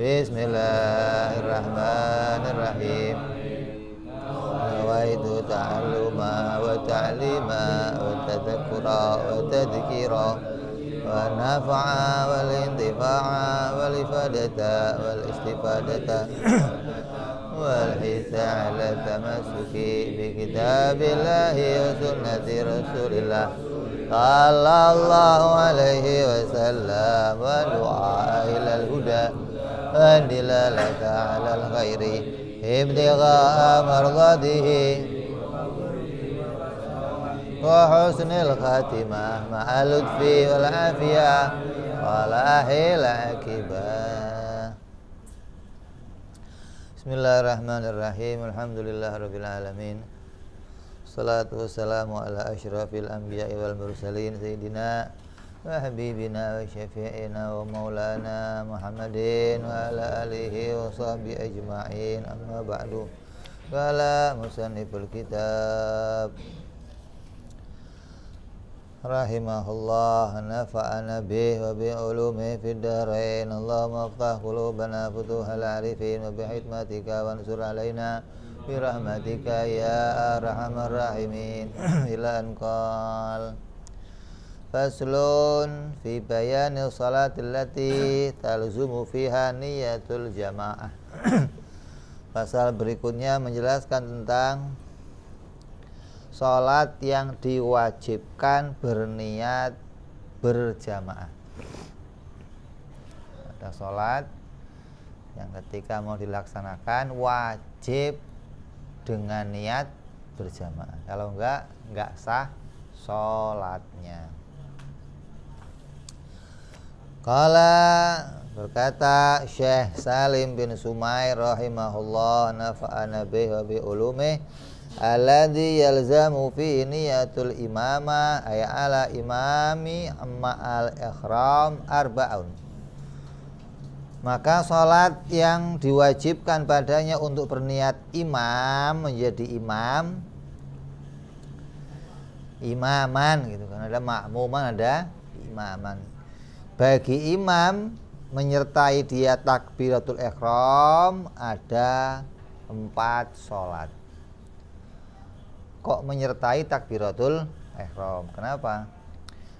بسم الله الرحمن الرحيم نويت تعلما وتعليما وتذكرا وتذكيرا والنفع والانتفاعا والإفادة والاستفادة والحس على التمسك بكتاب الله وسنة رسول الله صلى الله عليه وسلم ودعاء إلى الهدى والدلالة على الخير ابتغاء مرضاته وحسن الخاتمة مع اللطف والعافية والآه العاقبة Bismillahirrahmanirrahim. Alhamdulillahirabbil alamin. Salatu wassalamu ala ashrafil anbiya wal mursalin Sayyidina wa habibina wa syafi'ina wa maulana Muhammadin wa ala alihi wa sahbihi ajma'in amma ba'du wa ala musanniful kitab rahimahullah nafa'ana bih wa bi ulumi fid darain Allahumma aftah qulubana futuhal arifin wa bi hikmatika wansur alaina birahmatika ya arhamar rahimin ila qal faslun fi bayani salatil lati talzumu fiha niyatul jamaah pasal berikutnya menjelaskan tentang salat yang diwajibkan berniat berjamaah ada salat yang ketika mau dilaksanakan wajib dengan niat berjamaah kalau enggak enggak sah sholatnya Kala berkata Syekh Salim bin Sumair rahimahullah nafa'ana bih wa bi ulumih alladhi yalzamu fi niyatul imama ay ala imami al ihram arba'un maka sholat yang diwajibkan padanya untuk berniat imam menjadi imam imaman gitu kan ada makmuman ada imaman bagi imam menyertai dia takbiratul ikhram ada empat sholat kok menyertai takbiratul ikhram kenapa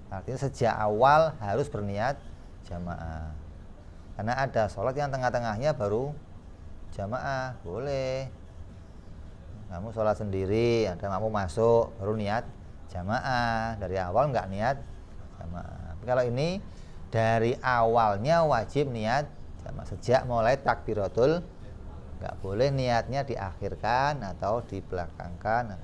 artinya sejak awal harus berniat jamaah karena ada sholat yang tengah-tengahnya baru jamaah boleh kamu sholat sendiri ada kamu masuk baru niat jamaah dari awal nggak niat jamaah Tapi kalau ini dari awalnya wajib niat jamaah sejak mulai takbiratul nggak boleh niatnya diakhirkan atau dibelakangkan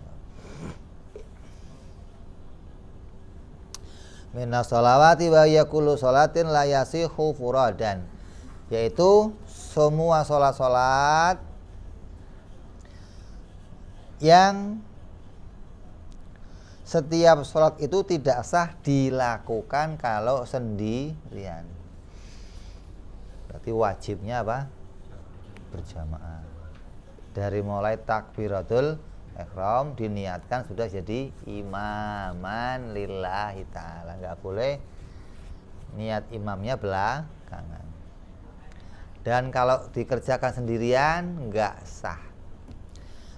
minas sholawati wa yakulu sholatin layasihu furadan yaitu semua sholat-sholat yang setiap sholat itu tidak sah dilakukan kalau sendirian. Berarti wajibnya apa? Berjamaah. Dari mulai takbiratul ikhram diniatkan sudah jadi imaman lillahi ta'ala. Nggak boleh niat imamnya belakangan. Dan kalau dikerjakan sendirian nggak sah.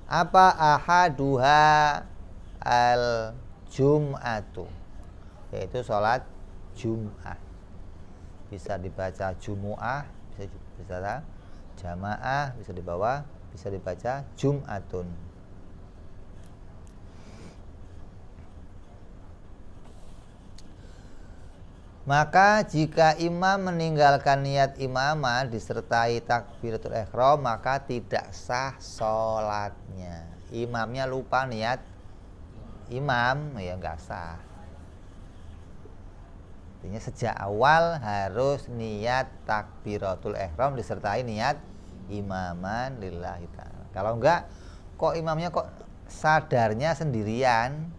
Apa ahaduha al jum'atu yaitu sholat jum'ah bisa dibaca jumu'ah bisa bisa jamaah bisa dibawa bisa dibaca jum'atun Maka jika imam meninggalkan niat imamah disertai takbiratul ihram maka tidak sah sholatnya. Imamnya lupa niat imam ya nggak sah. Artinya sejak awal harus niat takbiratul ihram disertai niat imaman lillahi ta'ala. Kalau enggak kok imamnya kok sadarnya sendirian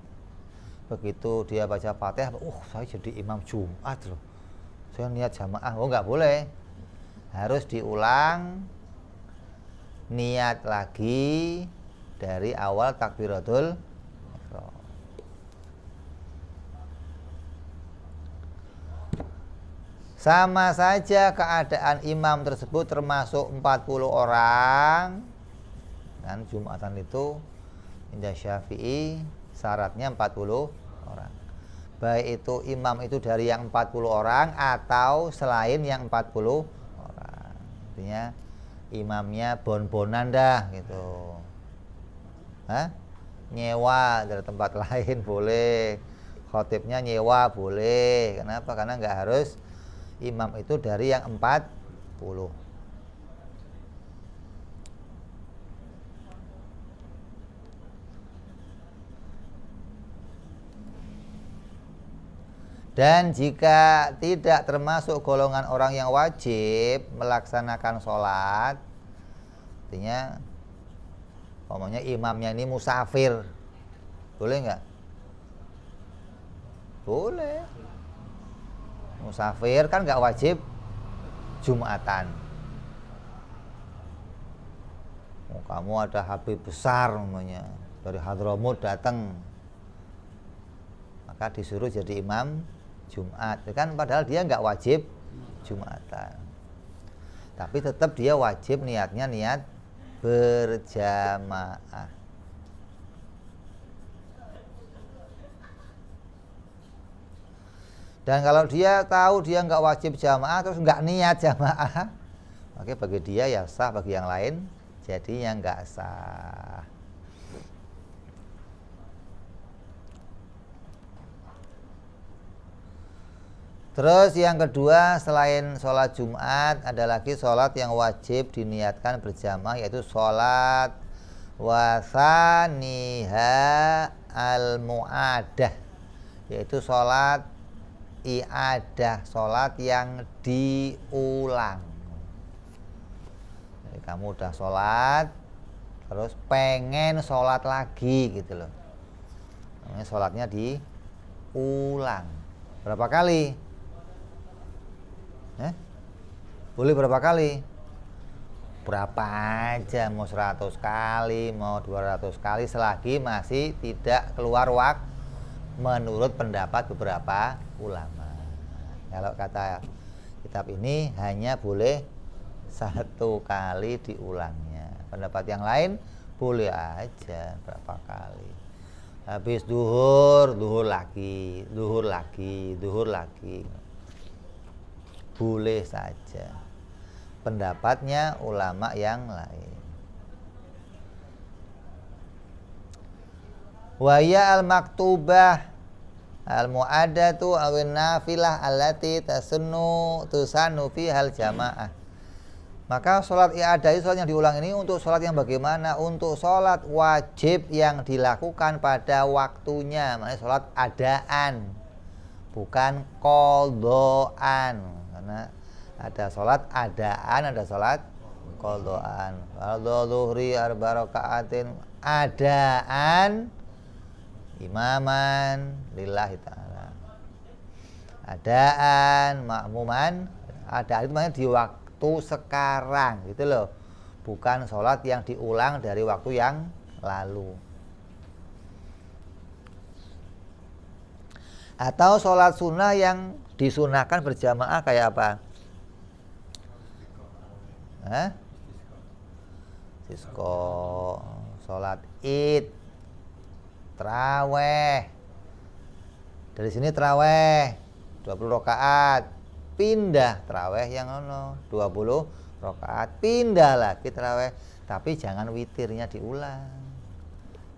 begitu dia baca fatihah uh saya jadi imam jumat loh saya niat jamaah oh nggak boleh harus diulang niat lagi dari awal takbiratul Sama saja keadaan imam tersebut termasuk 40 orang dan Jumatan itu Indah Syafi'i syaratnya 40 orang baik itu imam itu dari yang 40 orang atau selain yang 40 orang artinya imamnya bon-bonan dah gitu Hah? nyewa dari tempat lain boleh khotibnya nyewa boleh kenapa karena nggak harus imam itu dari yang 40 Dan jika tidak termasuk golongan orang yang wajib melaksanakan sholat, artinya, omongnya imamnya ini musafir, boleh nggak? Boleh. Musafir kan nggak wajib Jumatan. Oh, kamu ada HP besar namanya dari Hadramut datang, maka disuruh jadi imam Jumat ya kan padahal dia nggak wajib Jumatan tapi tetap dia wajib niatnya niat berjamaah dan kalau dia tahu dia nggak wajib jamaah terus nggak niat jamaah oke bagi dia ya sah bagi yang lain jadinya nggak sah Terus yang kedua selain sholat Jumat ada lagi sholat yang wajib diniatkan berjamaah yaitu sholat wasaniha al muadah yaitu sholat iadah sholat yang diulang. Jadi kamu udah sholat terus pengen sholat lagi gitu loh. Namanya sholatnya diulang berapa kali? Eh? Boleh berapa kali? Berapa aja, mau 100 kali, mau 200 kali selagi masih tidak keluar waktu menurut pendapat beberapa ulama. Kalau kata kitab ini hanya boleh satu kali diulangnya. Pendapat yang lain boleh aja berapa kali habis duhur duhur lagi duhur lagi duhur lagi boleh saja pendapatnya ulama yang lain waya al maktubah al muadatu awin nafilah allati tasunnu tusanu fi hal jamaah maka sholat iadai sholat yang diulang ini untuk sholat yang bagaimana? Untuk sholat wajib yang dilakukan pada waktunya. Maksudnya sholat adaan. Bukan kodoan karena ada sholat adaan ada sholat kodoan kalau luhri arba adaan imaman lillahi ta'ala adaan makmuman ada itu maksudnya di waktu sekarang gitu loh bukan sholat yang diulang dari waktu yang lalu atau sholat sunnah yang disunahkan berjamaah kayak apa? Hah? Sisko, sholat id, traweh. Dari sini traweh, 20 rokaat. Pindah traweh yang ono, 20 rokaat. Pindah lagi traweh. Tapi jangan witirnya diulang.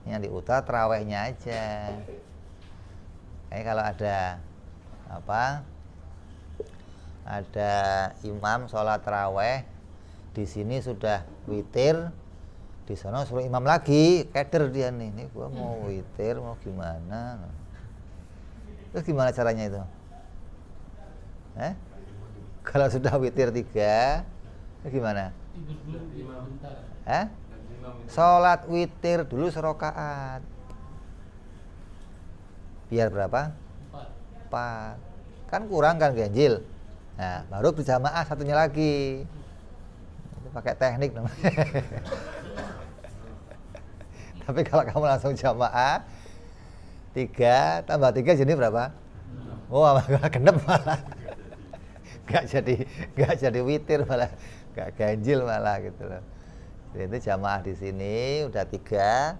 Yang diutar trawehnya aja. Kayak eh, kalau ada apa ada imam sholat terawih di sini sudah witir di sana suruh imam lagi keder dia nih ini gua mau hmm. witir mau gimana terus gimana caranya itu eh? kalau sudah witir tiga gimana eh? sholat witir dulu serokaat biar berapa empat, empat. kan kurang kan ganjil Nah, baru berjamaah satunya lagi. Itu pakai teknik namanya. Tapi kalau kamu langsung jamaah, tiga tambah tiga jadi berapa? Wah, oh, malah genep malah. Gak jadi, gak jadi witir malah, gak ganjil malah gitu loh. Jadi itu jamaah di sini udah tiga,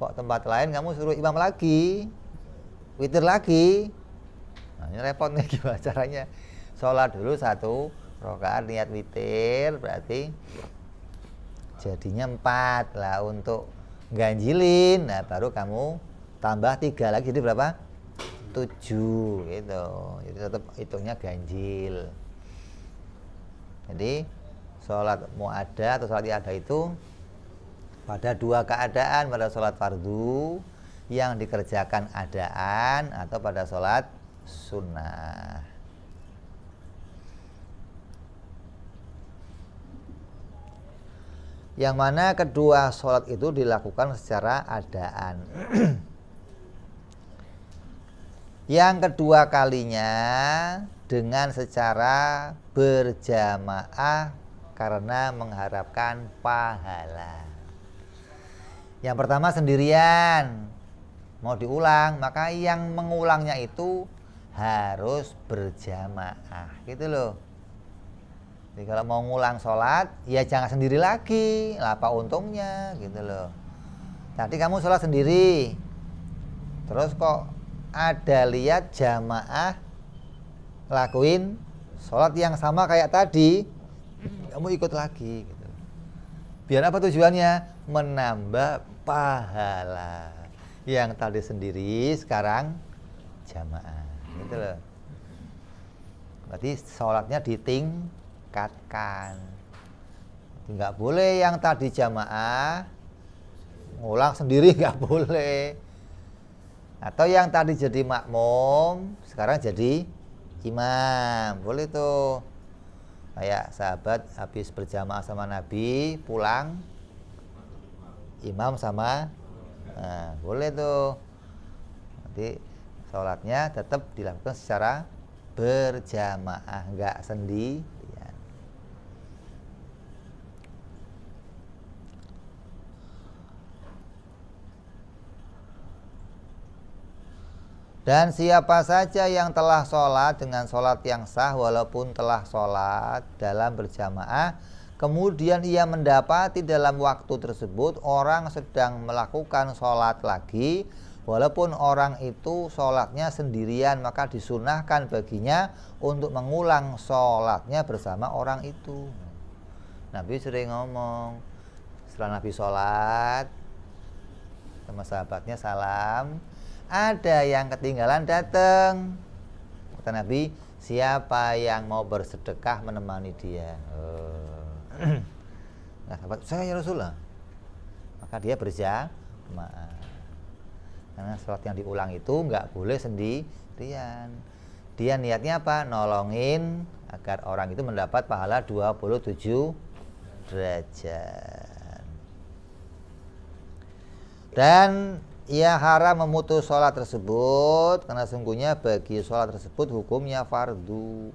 kok tempat lain kamu suruh imam lagi, witir lagi. Nah, ini repot nih gimana caranya sholat dulu satu rokaat niat witir berarti jadinya empat lah untuk ganjilin nah baru kamu tambah tiga lagi jadi berapa tujuh gitu jadi tetap hitungnya ganjil jadi sholat mau ada atau sholat ada itu pada dua keadaan pada sholat fardu yang dikerjakan adaan atau pada sholat sunnah yang mana kedua sholat itu dilakukan secara adaan. yang kedua kalinya dengan secara berjamaah karena mengharapkan pahala. Yang pertama sendirian mau diulang, maka yang mengulangnya itu harus berjamaah. Gitu loh. Jadi kalau mau ngulang sholat, ya jangan sendiri lagi. Lah apa untungnya gitu loh. Tadi kamu sholat sendiri. Terus kok ada lihat jamaah lakuin sholat yang sama kayak tadi. Kamu ikut lagi gitu. Biar apa tujuannya? Menambah pahala. Yang tadi sendiri sekarang jamaah. Gitu loh. Berarti sholatnya diting didekatkan nggak boleh yang tadi jamaah ngulang sendiri nggak boleh atau yang tadi jadi makmum sekarang jadi imam boleh tuh kayak sahabat habis berjamaah sama Nabi pulang imam sama nah, boleh tuh nanti sholatnya tetap dilakukan secara berjamaah nggak sendiri Dan siapa saja yang telah sholat dengan sholat yang sah walaupun telah sholat dalam berjamaah Kemudian ia mendapati dalam waktu tersebut orang sedang melakukan sholat lagi Walaupun orang itu sholatnya sendirian maka disunahkan baginya untuk mengulang sholatnya bersama orang itu Nabi sering ngomong setelah Nabi sholat sama sahabatnya salam ada yang ketinggalan datang. Kata Nabi, siapa yang mau bersedekah menemani dia? Oh. Nah, sahabat, saya ya Rasulullah. Maka dia berjamaah. Karena sholat yang diulang itu nggak boleh sendirian. Dia niatnya apa? Nolongin agar orang itu mendapat pahala 27 derajat. Dan ia haram memutus sholat tersebut karena sungguhnya bagi sholat tersebut hukumnya fardu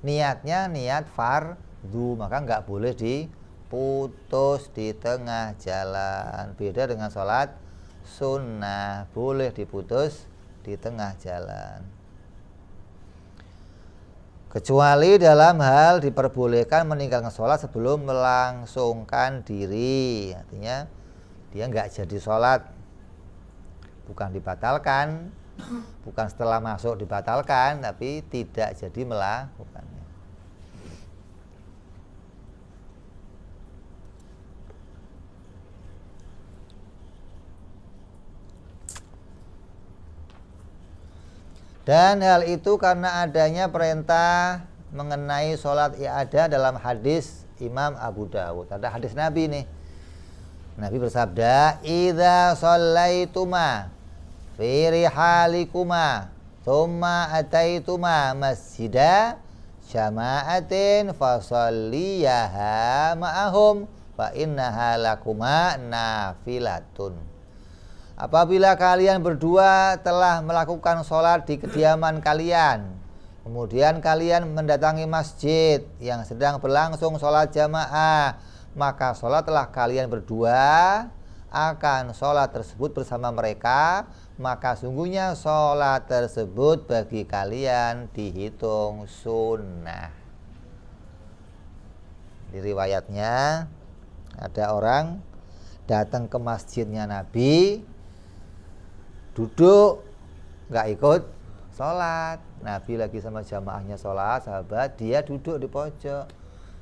niatnya niat fardu maka nggak boleh diputus di tengah jalan beda dengan sholat sunnah boleh diputus di tengah jalan kecuali dalam hal diperbolehkan meninggalkan sholat sebelum melangsungkan diri artinya dia nggak jadi sholat bukan dibatalkan, bukan setelah masuk dibatalkan, tapi tidak jadi melakukannya. Dan hal itu karena adanya perintah mengenai sholat i'adah dalam hadis Imam Abu Dawud. Ada hadis Nabi nih. Nabi bersabda, "Idza shallaituma" fi thumma ataituma masjida syama'atin fasalliyaha ma'ahum fa innaha lakuma nafilatun Apabila kalian berdua telah melakukan sholat di kediaman kalian Kemudian kalian mendatangi masjid yang sedang berlangsung sholat jamaah Maka sholatlah kalian berdua akan sholat tersebut bersama mereka maka sungguhnya sholat tersebut bagi kalian dihitung sunnah. Di riwayatnya ada orang datang ke masjidnya Nabi, duduk, nggak ikut sholat. Nabi lagi sama jamaahnya sholat, sahabat, dia duduk di pojok.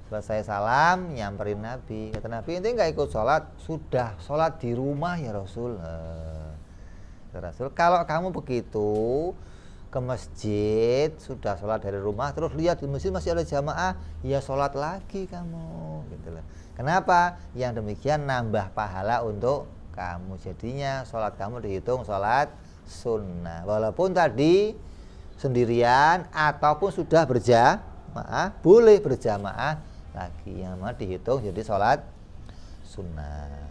Selesai salam, nyamperin Nabi. Kata Nabi, ini nggak ikut sholat, sudah sholat di rumah ya Rasul. Nah. Rasul kalau kamu begitu ke masjid sudah sholat dari rumah terus lihat di masjid masih ada jamaah ya sholat lagi kamu gitu loh kenapa yang demikian nambah pahala untuk kamu jadinya sholat kamu dihitung sholat sunnah walaupun tadi sendirian ataupun sudah berjamaah boleh berjamaah lagi yang dihitung jadi sholat sunnah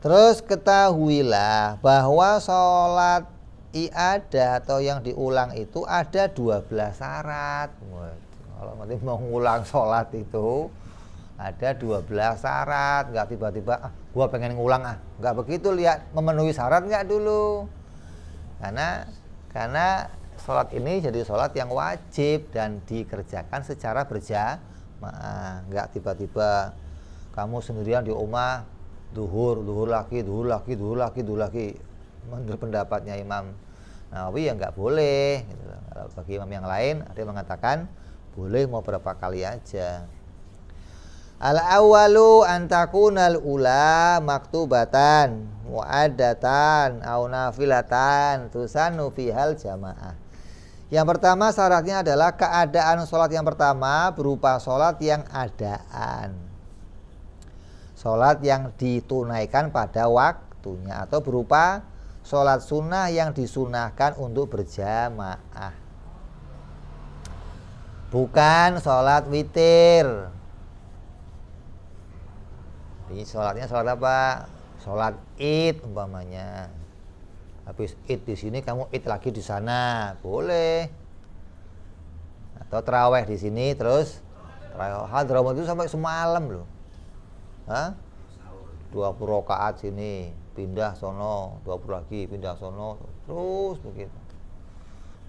Terus ketahuilah bahwa sholat iada atau yang diulang itu ada 12 syarat. Kalau nanti mengulang sholat itu ada 12 syarat, Gak tiba-tiba ah, gua pengen ngulang ah. gak begitu lihat memenuhi syarat nggak dulu. Karena karena sholat ini jadi sholat yang wajib dan dikerjakan secara berjamaah, Gak tiba-tiba kamu sendirian di rumah duhur, duhur lagi, duhur lagi, duhur lagi, duhur lagi. Menurut pendapatnya Imam Nawawi ya nggak boleh. Gitu. bagi imam yang lain ada yang mengatakan boleh mau berapa kali aja. Al awalu antakunal ula maktubatan muadatan au nafilatan tusanu fihal jamaah. Yang pertama syaratnya adalah keadaan sholat yang pertama berupa sholat yang adaan sholat yang ditunaikan pada waktunya atau berupa sholat sunnah yang disunahkan untuk berjamaah bukan sholat witir ini sholatnya sholat apa sholat id umpamanya habis id di sini kamu id lagi di sana boleh atau teraweh di sini terus teraweh hadramut itu sampai semalam loh Hah? 20 rakaat sini, pindah sono, dua puluh lagi, pindah sono, terus begitu.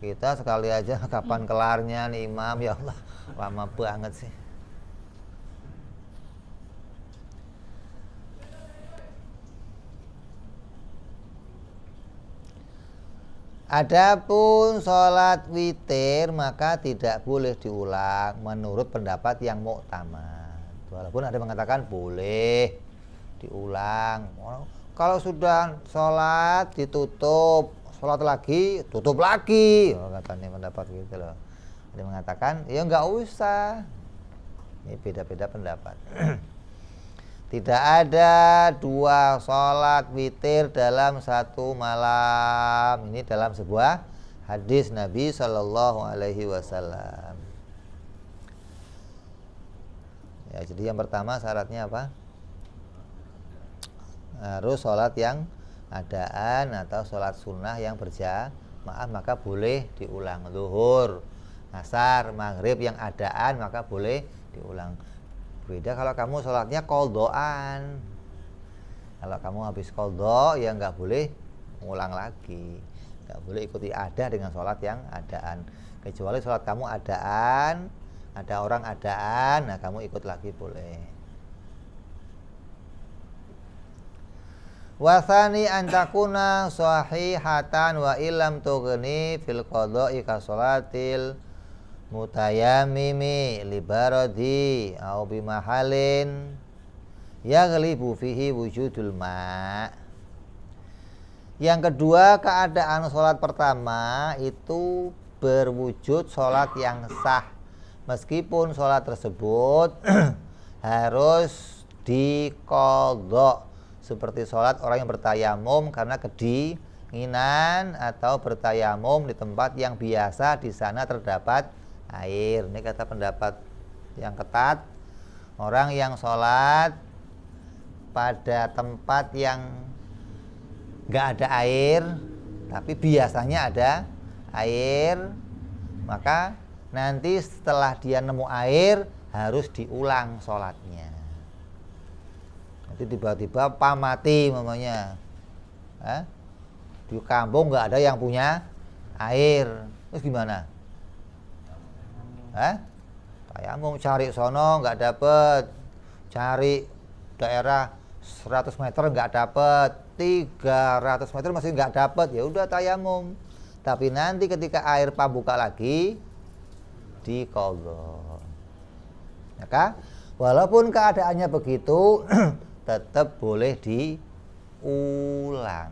Kita sekali aja kapan kelarnya nih imam ya Allah, lama banget sih. Adapun sholat witir maka tidak boleh diulang menurut pendapat yang muktamad. Walaupun ada mengatakan boleh diulang. Kalau sudah sholat ditutup, sholat lagi tutup lagi. Oh, katanya pendapat gitu loh. Ada mengatakan ya nggak usah. Ini beda-beda pendapat. Tidak ada dua sholat witir dalam satu malam. Ini dalam sebuah hadis Nabi Shallallahu Alaihi Wasallam. ya jadi yang pertama syaratnya apa harus sholat yang adaan atau sholat sunnah yang berjamaah maka boleh diulang zuhur asar maghrib yang adaan maka boleh diulang beda kalau kamu sholatnya koldoan kalau kamu habis koldo ya nggak boleh ulang lagi nggak boleh ikuti ada dengan sholat yang adaan kecuali sholat kamu adaan ada orang adaan nah kamu ikut lagi boleh Wasani antakuna sahihatan wa ilam togeni fil qada'i ka salatil mutayamimi libaradi au bimahalin yaghlibu fihi wujudul ma yang kedua keadaan sholat pertama itu berwujud sholat yang sah meskipun sholat tersebut harus dikodok seperti sholat orang yang bertayamum karena kedinginan atau bertayamum di tempat yang biasa di sana terdapat air ini kata pendapat yang ketat orang yang sholat pada tempat yang nggak ada air tapi biasanya ada air maka nanti setelah dia nemu air harus diulang sholatnya nanti tiba-tiba pamati mamanya eh? di kampung nggak ada yang punya air terus gimana kayak tayamum cari sono nggak dapet cari daerah 100 meter nggak dapet 300 meter masih nggak dapet ya udah tayamum tapi nanti ketika air buka lagi diqadha. Ya Maka walaupun keadaannya begitu tetap boleh diulang.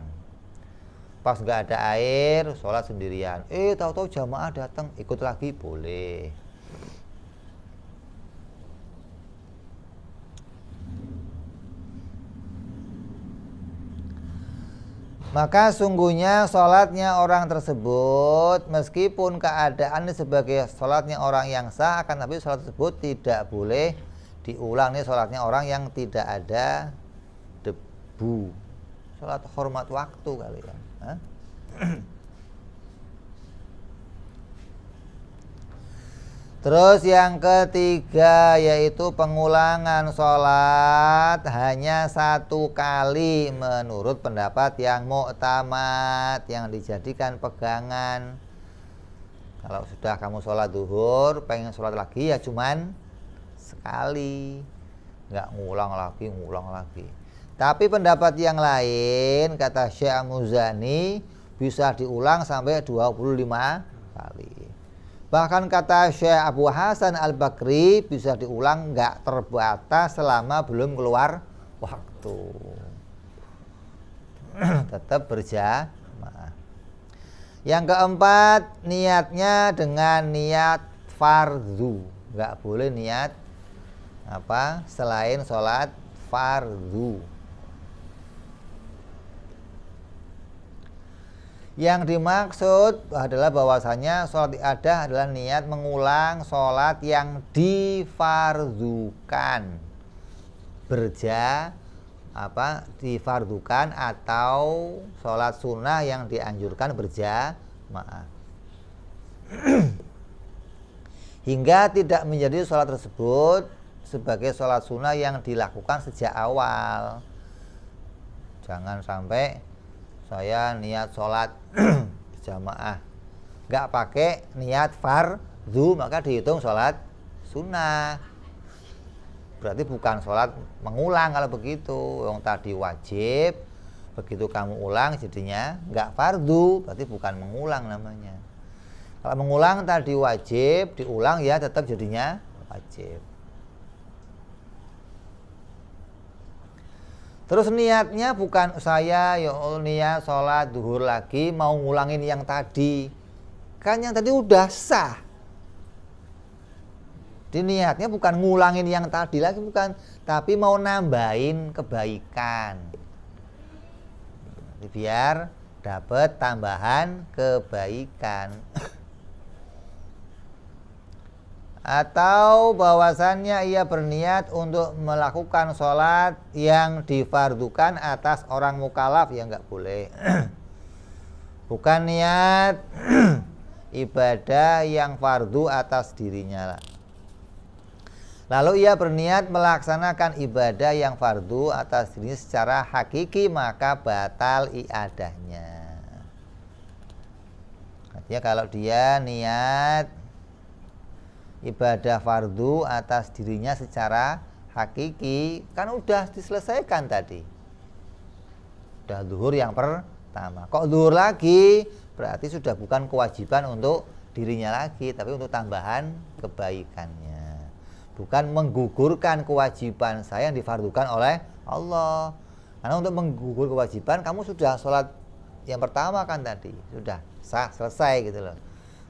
Pas nggak ada air, sholat sendirian. Eh, tahu-tahu jamaah datang, ikut lagi boleh. Maka sungguhnya sholatnya orang tersebut meskipun keadaan sebagai sholatnya orang yang sah akan tapi sholat tersebut tidak boleh diulang nih sholatnya orang yang tidak ada debu sholat hormat waktu kali ya. Hah? Terus yang ketiga yaitu pengulangan sholat hanya satu kali menurut pendapat yang muktamad yang dijadikan pegangan. Kalau sudah kamu sholat duhur, pengen sholat lagi ya cuman sekali. Nggak ngulang lagi, ngulang lagi. Tapi pendapat yang lain kata Syekh Muzani bisa diulang sampai 25 Bahkan kata Syekh Abu Hasan Al-Bakri bisa diulang nggak terbatas selama belum keluar waktu. Tetap berjamaah. Yang keempat, niatnya dengan niat fardu. Nggak boleh niat apa selain sholat fardu. Yang dimaksud adalah bahwasanya sholat iadah adalah niat mengulang sholat yang difardukan berja apa difardukan atau sholat sunnah yang dianjurkan berja maaf hingga tidak menjadi sholat tersebut sebagai sholat sunnah yang dilakukan sejak awal jangan sampai saya niat sholat jamaah nggak pakai niat farzu maka dihitung sholat sunnah berarti bukan sholat mengulang kalau begitu yang tadi wajib begitu kamu ulang jadinya nggak fardu berarti bukan mengulang namanya kalau mengulang tadi wajib diulang ya tetap jadinya wajib Terus niatnya bukan saya ya niat sholat duhur lagi mau ngulangin yang tadi. Kan yang tadi udah sah. Jadi niatnya bukan ngulangin yang tadi lagi bukan, tapi mau nambahin kebaikan. biar dapat tambahan kebaikan. atau bahwasannya ia berniat untuk melakukan sholat yang difardukan atas orang mukalaf ya nggak boleh bukan niat ibadah yang fardu atas dirinya lah. lalu ia berniat melaksanakan ibadah yang fardu atas dirinya secara hakiki maka batal iadahnya artinya kalau dia niat ibadah fardu atas dirinya secara hakiki kan udah diselesaikan tadi udah zuhur yang pertama kok zuhur lagi berarti sudah bukan kewajiban untuk dirinya lagi tapi untuk tambahan kebaikannya bukan menggugurkan kewajiban saya yang difardukan oleh Allah karena untuk menggugur kewajiban kamu sudah sholat yang pertama kan tadi sudah sah selesai gitu loh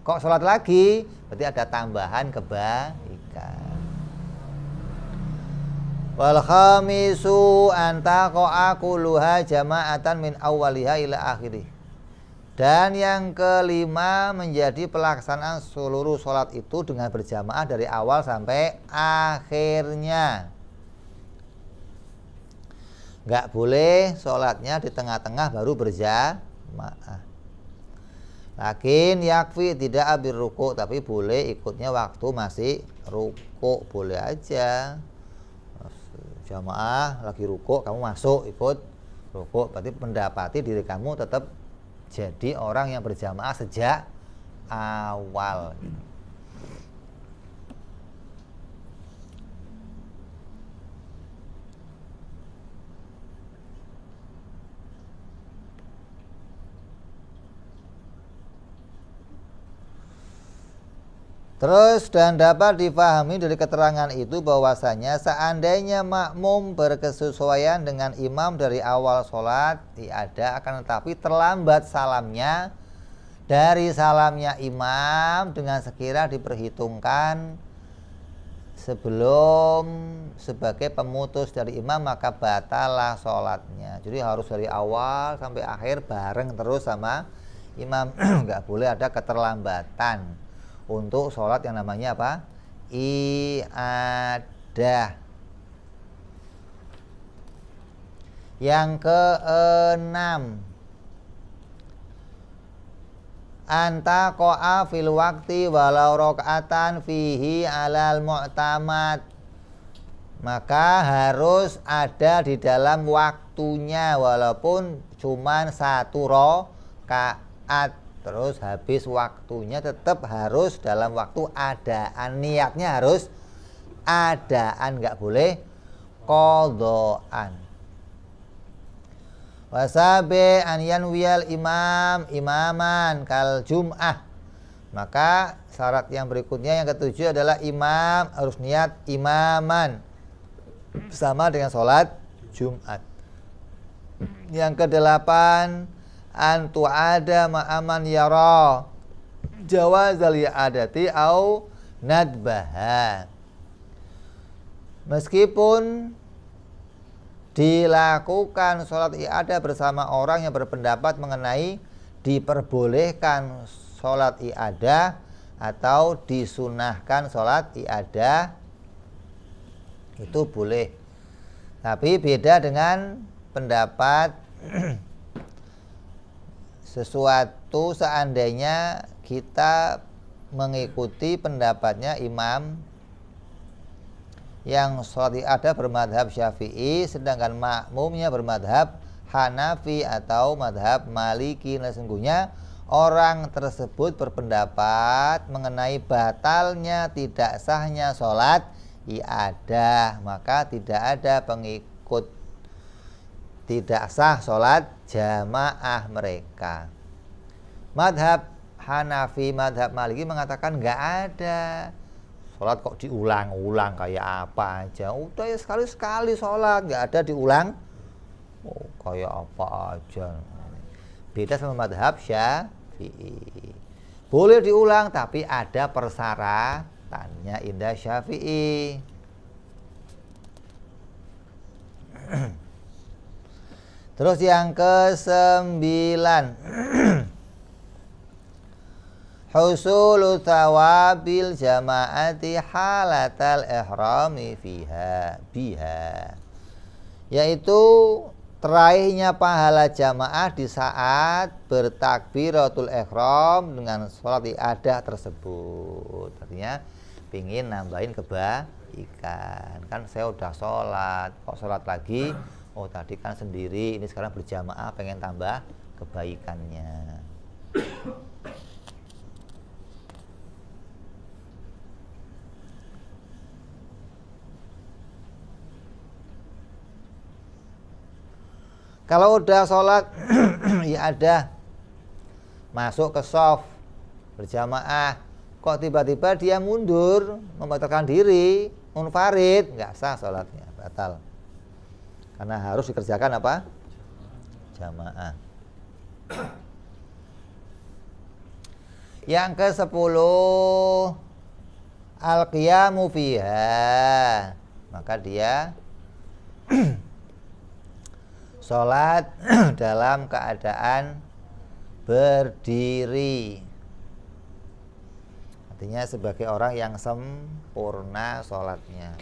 kok sholat lagi berarti ada tambahan kebaikan wal khamisu anta luha jama'atan min awaliha ila akhirih dan yang kelima menjadi pelaksanaan seluruh sholat itu dengan berjamaah dari awal sampai akhirnya nggak boleh sholatnya di tengah-tengah baru berjamaah Lakin yakfi tidak abir ruku tapi boleh ikutnya waktu masih ruku boleh aja. Jamaah lagi ruku kamu masuk ikut ruku berarti mendapati diri kamu tetap jadi orang yang berjamaah sejak awal. Terus dan dapat difahami dari keterangan itu bahwasanya seandainya makmum berkesesuaian dengan imam dari awal sholat ada, akan tetapi terlambat salamnya dari salamnya imam dengan sekira diperhitungkan sebelum sebagai pemutus dari imam maka batalah sholatnya jadi harus dari awal sampai akhir bareng terus sama imam nggak boleh ada keterlambatan untuk sholat yang namanya apa? Iadah. Yang keenam, anta ko'a fil wakti walau rokatan fihi alal mu'tamad maka harus ada di dalam waktunya walaupun cuman satu rokaat Terus habis waktunya tetap harus dalam waktu adaan niatnya harus adaan nggak boleh kodoan. Wasabe anian wial imam imaman kal jum'ah. Maka syarat yang berikutnya yang ketujuh adalah imam harus niat imaman sama dengan sholat Jumat. Yang kedelapan an ada ma'aman yara jawazal i'adati au nadbaha meskipun dilakukan sholat i'ada bersama orang yang berpendapat mengenai diperbolehkan sholat i'ada atau disunahkan sholat i'ada itu boleh tapi beda dengan pendapat sesuatu seandainya kita mengikuti pendapatnya imam yang ada bermadhab syafi'i sedangkan makmumnya bermadhab Hanafi atau madhab Maliki nah sesungguhnya orang tersebut berpendapat mengenai batalnya tidak sahnya sholat iadah maka tidak ada pengikut tidak sah sholat jamaah mereka. Madhab Hanafi, Madhab Maliki mengatakan nggak ada. Sholat kok diulang-ulang kayak apa aja. Udah ya sekali-sekali sholat, nggak ada diulang. Oh, kayak apa aja. Beda sama Madhab Syafi'i. Boleh diulang tapi ada persyaratannya indah Syafi'i. Terus yang ke sembilan Husulu tawabil jama'ati halatal ihrami fiha biha Yaitu teraihnya pahala jamaah di saat bertakbiratul ihram dengan sholat iadah tersebut Artinya pingin nambahin kebaikan Kan saya udah sholat, kok sholat lagi oh tadi kan sendiri ini sekarang berjamaah pengen tambah kebaikannya Kalau udah sholat ya ada masuk ke soft berjamaah kok tiba-tiba dia mundur membatalkan diri unfarid nggak sah sholatnya batal. Karena harus dikerjakan apa? Jamaah. Yang ke sepuluh Al-qiyamu fiha Maka dia Sholat dalam keadaan berdiri Artinya sebagai orang yang sempurna sholatnya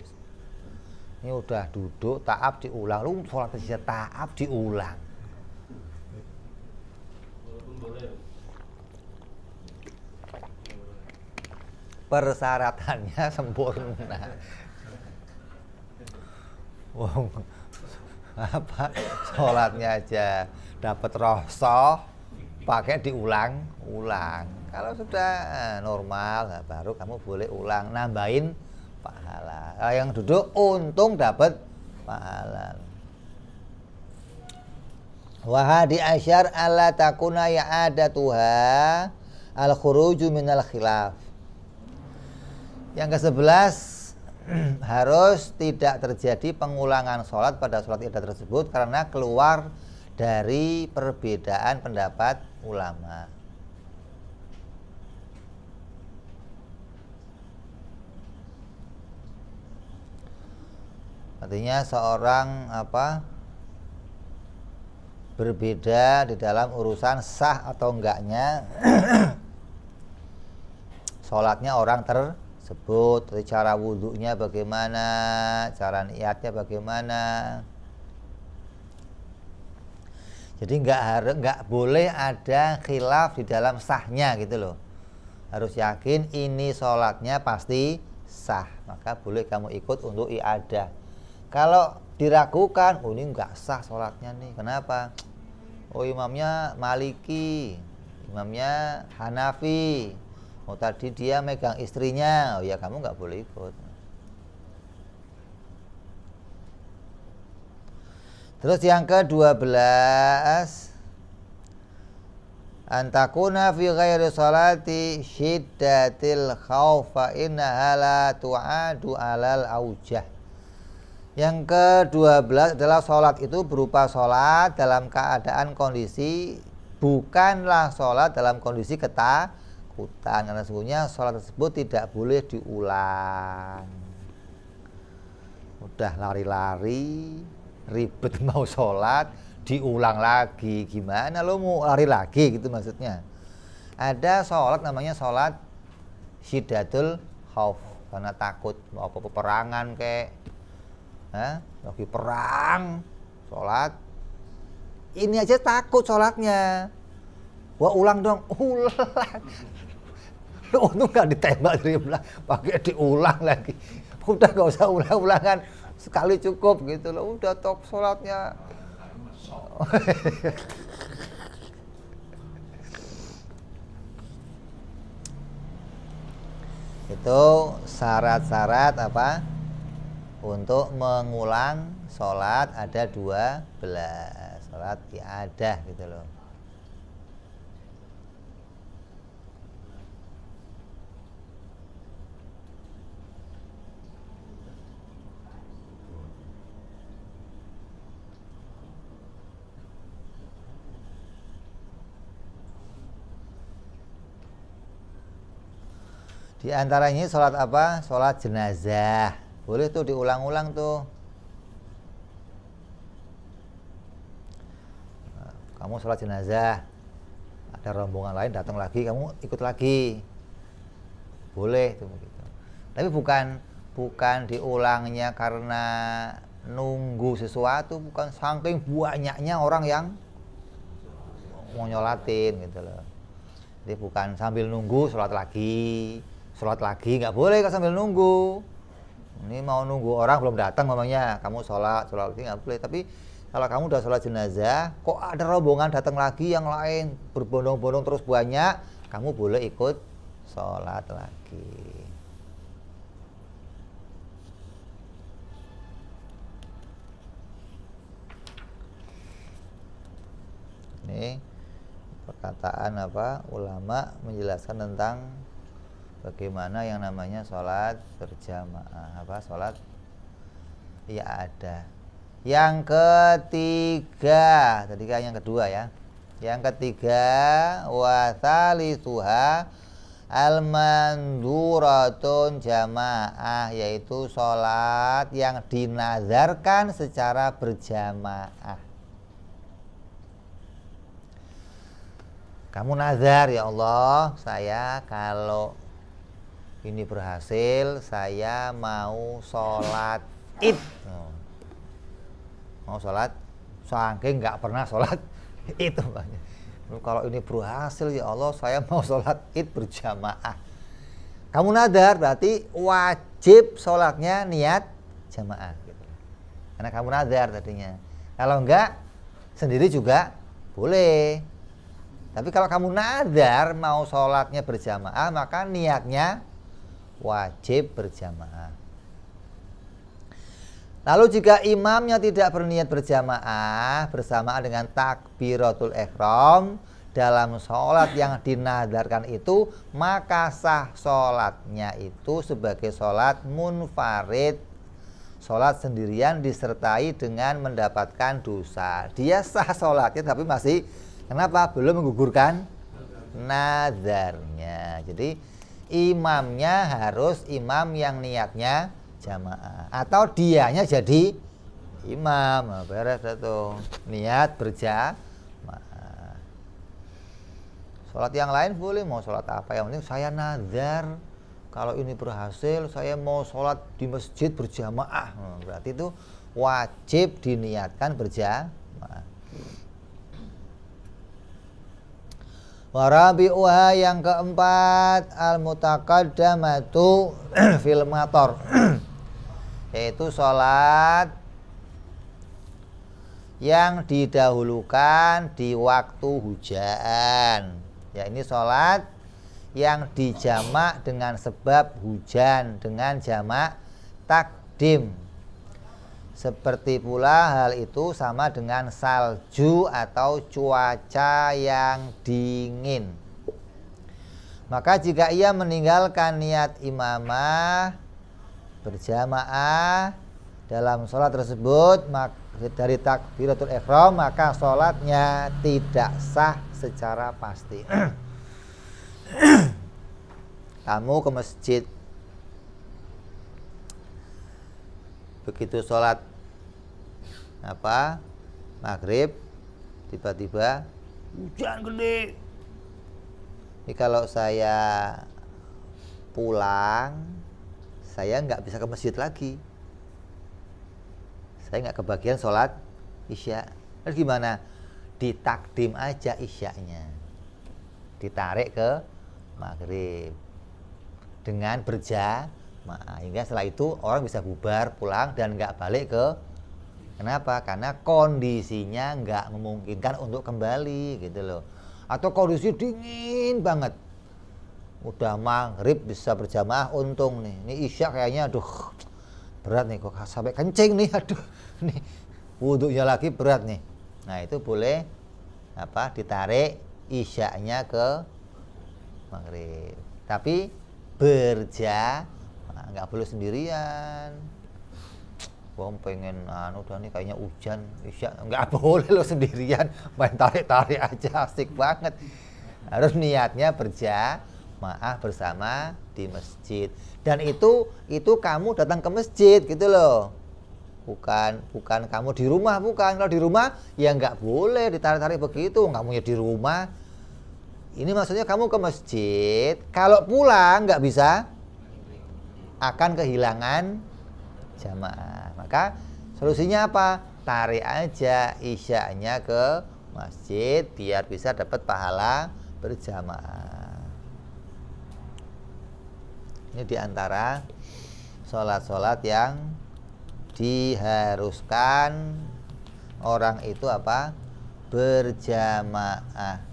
ini udah duduk, taab diulang. Lu sholat saja taab diulang. Persyaratannya sempurna. Wow. apa sholatnya aja dapat rosoh pakai diulang ulang kalau sudah eh, normal baru kamu boleh ulang nambahin pahala. Nah, yang duduk untung dapat pahala. Wahadi asyar ala takuna ya ada tuha al khuruju al khilaf. Yang ke sebelas harus tidak terjadi pengulangan sholat pada sholat idah tersebut karena keluar dari perbedaan pendapat ulama. artinya seorang apa berbeda di dalam urusan sah atau enggaknya sholatnya orang tersebut cara wudhunya bagaimana cara niatnya bagaimana jadi enggak harus enggak boleh ada khilaf di dalam sahnya gitu loh harus yakin ini sholatnya pasti sah maka boleh kamu ikut untuk iadah kalau diragukan, oh ini nggak sah sholatnya nih. Kenapa? Oh imamnya Maliki, imamnya Hanafi. Oh tadi dia megang istrinya, oh ya kamu nggak boleh ikut. Terus yang ke-12 antakuna fi ghairi salati syiddatil khaufa innaha la tu'adu alal aujah yang ke-12 adalah sholat itu berupa sholat dalam keadaan kondisi bukanlah sholat dalam kondisi ketakutan. Karena sesungguhnya sholat tersebut tidak boleh diulang. Udah lari-lari, ribet mau sholat, diulang lagi. Gimana lo mau lari lagi gitu maksudnya. Ada sholat namanya sholat sidatul khauf karena takut mau apa peperangan kayak Hah? lagi perang sholat ini aja takut sholatnya gua ulang dong ulang lu untung gak ditembak dari lah, pakai diulang lagi udah gak usah ulang-ulangan sekali cukup gitu loh udah top sholatnya itu syarat-syarat apa untuk mengulang sholat ada dua 12 sholat ada gitu loh Di antaranya sholat apa? Sholat jenazah. Boleh tuh diulang-ulang tuh. Kamu sholat jenazah, ada rombongan lain datang lagi, kamu ikut lagi. Boleh tuh begitu. Tapi bukan bukan diulangnya karena nunggu sesuatu, bukan saking banyaknya orang yang mau nyolatin gitu loh. Jadi bukan sambil nunggu sholat lagi, sholat lagi nggak boleh kalau sambil nunggu. Ini mau nunggu orang belum datang mamanya, kamu sholat, sholat lagi nggak boleh. Tapi kalau kamu udah sholat jenazah, kok ada rombongan datang lagi yang lain berbondong-bondong terus banyak, kamu boleh ikut sholat lagi. Ini perkataan apa ulama menjelaskan tentang bagaimana yang namanya sholat berjamaah apa sholat ya ada yang ketiga tadi kan yang kedua ya yang ketiga wasali suha almanduratun jamaah yaitu sholat yang dinazarkan secara berjamaah. Kamu nazar ya Allah, saya kalau ini berhasil saya mau sholat id oh. mau sholat saking nggak pernah sholat itu banyak. kalau ini berhasil ya Allah saya mau sholat id berjamaah kamu nadar berarti wajib sholatnya niat jamaah gitu. karena kamu nadar tadinya kalau enggak sendiri juga boleh tapi kalau kamu nadar mau sholatnya berjamaah maka niatnya wajib berjamaah. Lalu jika imamnya tidak berniat berjamaah bersama dengan takbiratul ihram dalam sholat yang dinadarkan itu maka sah sholatnya itu sebagai sholat munfarid sholat sendirian disertai dengan mendapatkan dosa dia sah sholatnya tapi masih kenapa belum menggugurkan nazarnya. jadi imamnya harus imam yang niatnya jamaah atau dianya jadi imam nah, beres itu niat berjamaah sholat yang lain boleh mau sholat apa yang penting saya nazar kalau ini berhasil saya mau sholat di masjid berjamaah nah, berarti itu wajib diniatkan berjamaah Warabi'uha yang keempat al-mutaqaddamatu filmator yaitu sholat yang didahulukan di waktu hujan. Ya ini sholat yang dijamak dengan sebab hujan dengan jamak takdim seperti pula hal itu sama dengan salju atau cuaca yang dingin. Maka jika ia meninggalkan niat imamah berjamaah dalam sholat tersebut dari takbiratul ihram maka sholatnya tidak sah secara pasti. Kamu ke masjid begitu sholat apa maghrib tiba-tiba hujan gede ini kalau saya pulang saya nggak bisa ke masjid lagi saya nggak kebagian sholat isya lalu gimana ditakdim aja isyanya ditarik ke maghrib dengan berjalan Nah, hingga setelah itu orang bisa bubar pulang dan nggak balik ke Kenapa? Karena kondisinya nggak memungkinkan untuk kembali gitu loh. Atau kondisi dingin banget. Udah maghrib bisa berjamaah untung nih. Ini isya kayaknya aduh berat nih kok sampai kencing nih aduh nih wudhunya lagi berat nih. Nah itu boleh apa ditarik isyaknya ke maghrib. Tapi berjamaah nggak boleh sendirian gue pengen anu udah nih kayaknya hujan isya nggak boleh lo sendirian main tarik tarik aja asik banget harus niatnya maaf bersama di masjid dan itu itu kamu datang ke masjid gitu loh bukan bukan kamu di rumah bukan kalau di rumah ya nggak boleh ditarik tarik begitu kamunya di rumah ini maksudnya kamu ke masjid kalau pulang nggak bisa akan kehilangan jamaah. Maka solusinya apa? Tarik aja isyanya ke masjid biar bisa dapat pahala berjamaah. Ini diantara sholat-sholat yang diharuskan orang itu apa berjamaah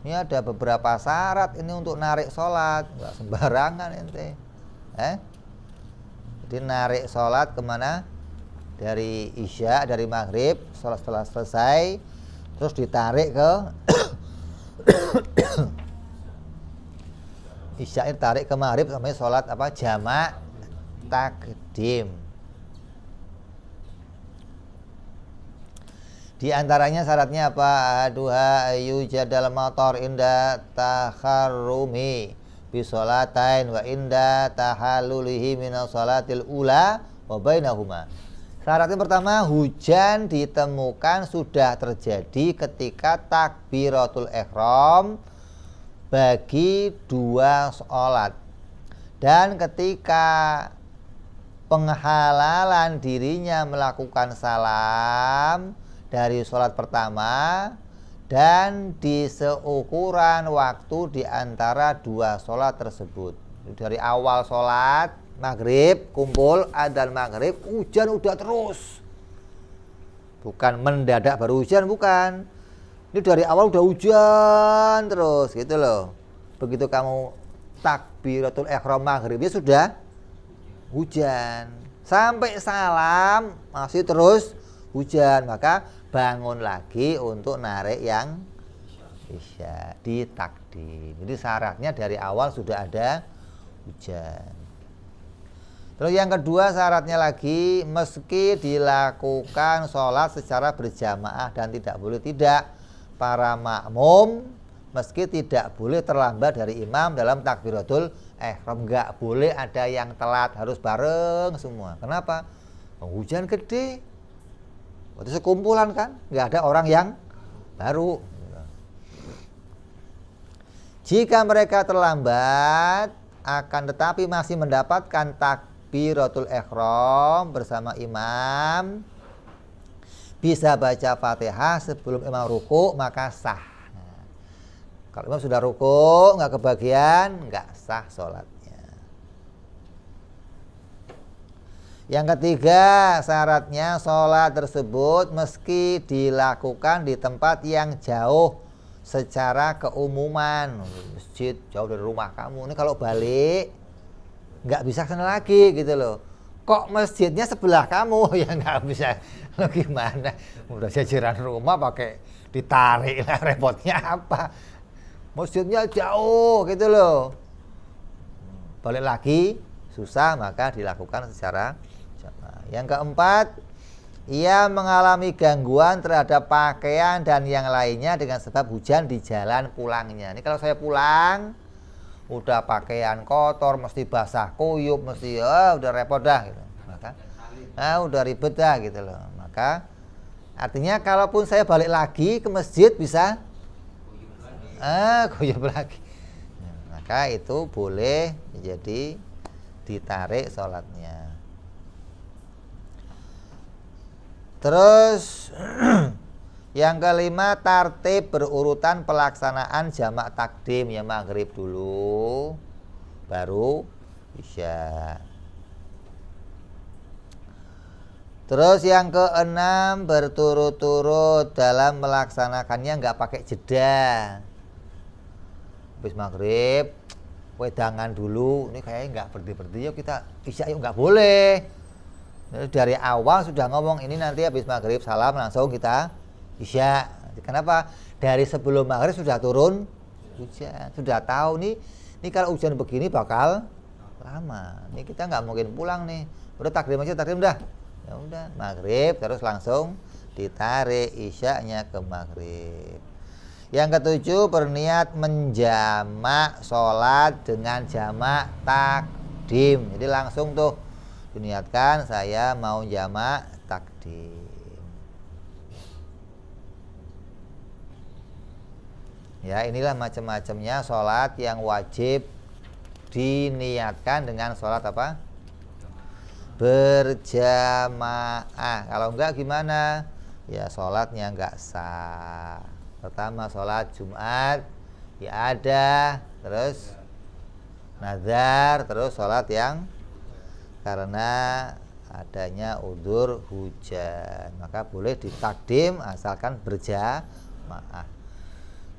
ini ada beberapa syarat ini untuk narik sholat nggak sembarangan ente eh jadi narik sholat kemana dari isya dari maghrib sholat setelah selesai terus ditarik ke isya tarik ke maghrib sampai sholat apa jamak takdim Di antaranya syaratnya apa? Aduha yujadal motor inda taharumi bisolatain wa inda tahalulihi minas salatil ula wa bainahuma. Syaratnya pertama, hujan ditemukan sudah terjadi ketika takbiratul ihram bagi dua sholat. Dan ketika penghalalan dirinya melakukan salam, dari sholat pertama dan di seukuran waktu di antara dua sholat tersebut. Dari awal sholat maghrib kumpul adzan maghrib hujan udah terus. Bukan mendadak baru hujan bukan. Ini dari awal udah hujan terus gitu loh. Begitu kamu takbiratul ihram maghribnya sudah hujan. Sampai salam masih terus hujan. Maka bangun lagi untuk narik yang isya ditakdim. Jadi syaratnya dari awal sudah ada hujan. Terus yang kedua syaratnya lagi meski dilakukan sholat secara berjamaah dan tidak boleh tidak para makmum meski tidak boleh terlambat dari imam dalam takbiratul eh, nggak boleh ada yang telat harus bareng semua. Kenapa? Hujan gede, Berarti sekumpulan kan, nggak ada orang yang baru. Jika mereka terlambat, akan tetapi masih mendapatkan takbiratul ikhram bersama imam. Bisa baca Fatihah sebelum imam ruku, maka sah. Nah, kalau imam sudah ruku, nggak kebagian, nggak sah sholat. Yang ketiga, syaratnya sholat tersebut meski dilakukan di tempat yang jauh secara keumuman masjid jauh dari rumah kamu ini kalau balik nggak bisa kesana lagi gitu loh kok masjidnya sebelah kamu ya nggak bisa lo gimana udah jajaran rumah pakai ditarik lah repotnya apa masjidnya jauh gitu loh balik lagi susah maka dilakukan secara yang keempat, ia mengalami gangguan terhadap pakaian dan yang lainnya dengan sebab hujan di jalan pulangnya. Ini kalau saya pulang, udah pakaian kotor, mesti basah kuyup, mesti oh, udah repot dah. Gitu. Maka, ah, udah ribet dah gitu loh. Maka artinya kalaupun saya balik lagi ke masjid bisa ah, kuyup lagi maka itu boleh jadi ditarik sholatnya Terus yang kelima tartib berurutan pelaksanaan jamak takdim ya maghrib dulu baru bisa. Terus yang keenam berturut-turut dalam melaksanakannya nggak pakai jeda. Habis maghrib wedangan dulu ini kayaknya nggak berhenti berhenti yuk kita isya yuk nggak boleh Eh, dari awal sudah ngomong ini nanti habis maghrib salam langsung kita isya kenapa dari sebelum maghrib sudah turun hujan sudah tahu nih ini kalau hujan begini bakal lama ini kita nggak mungkin pulang nih udah takdim aja takdim dah ya udah maghrib terus langsung ditarik isyaknya ke maghrib yang ketujuh berniat menjamak sholat dengan jamak takdim jadi langsung tuh diniatkan saya mau jamak takdim ya inilah macam-macamnya sholat yang wajib diniatkan dengan sholat apa berjamaah kalau enggak gimana ya sholatnya enggak sah pertama sholat Jumat ya ada terus nazar terus sholat yang karena adanya udur hujan maka boleh ditakdim asalkan berjamaah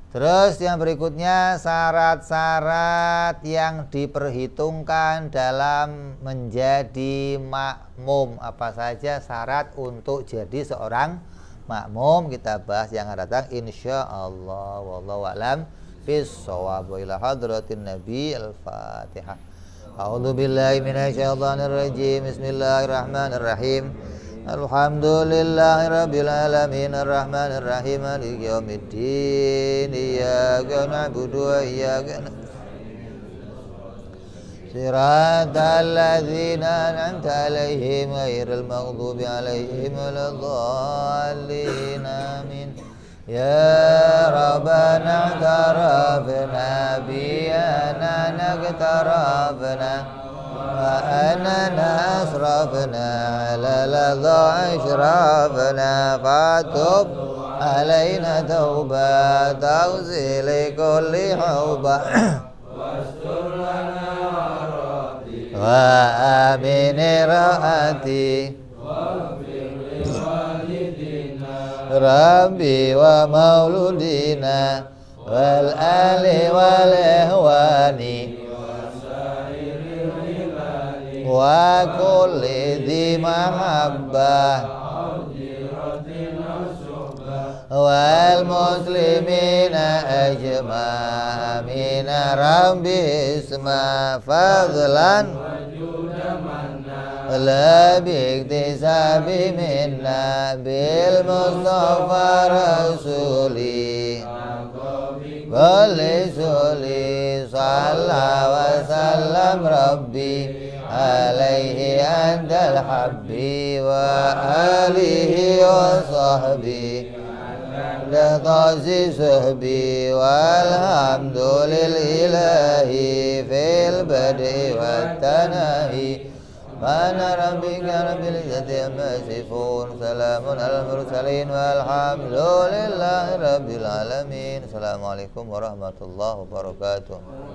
terus yang berikutnya syarat-syarat yang diperhitungkan dalam menjadi makmum apa saja syarat untuk jadi seorang makmum kita bahas yang akan datang insya Allah wallahu alam bisawab ila hadratin nabi al-fatihah أعوذ بالله من الشيطان الرجيم بسم الله الرحمن الرحيم الحمد لله رب العالمين الرحمن الرحيم مالك يوم الدين إياك نعبد وإياك صراط الذين أنعمت عليهم غير المغضوب عليهم ولا الضالين آمين يا ربنا بي انا اقترفنا وأننا أسرفنا على الأرض أشرفنا فاتوب علينا توبة تغزي لكل حوبة واستر لنا وآمن رأتي rabbi wa mauludina wal ali wal ihwani wa kulli di wa wal muslimina ajma amina rabbi isma fadlan لا باكتساب منا بالمصطفى رسولي كل سولي صلى وسلم ربي عليه عند الحب وآله وصحبي لقاس صحبي والحمد لله في البدء والتناهي سبحان ربك رب العزة عما يصفون سلام على المرسلين والحمد لله رب العالمين السلام عليكم ورحمة الله وبركاته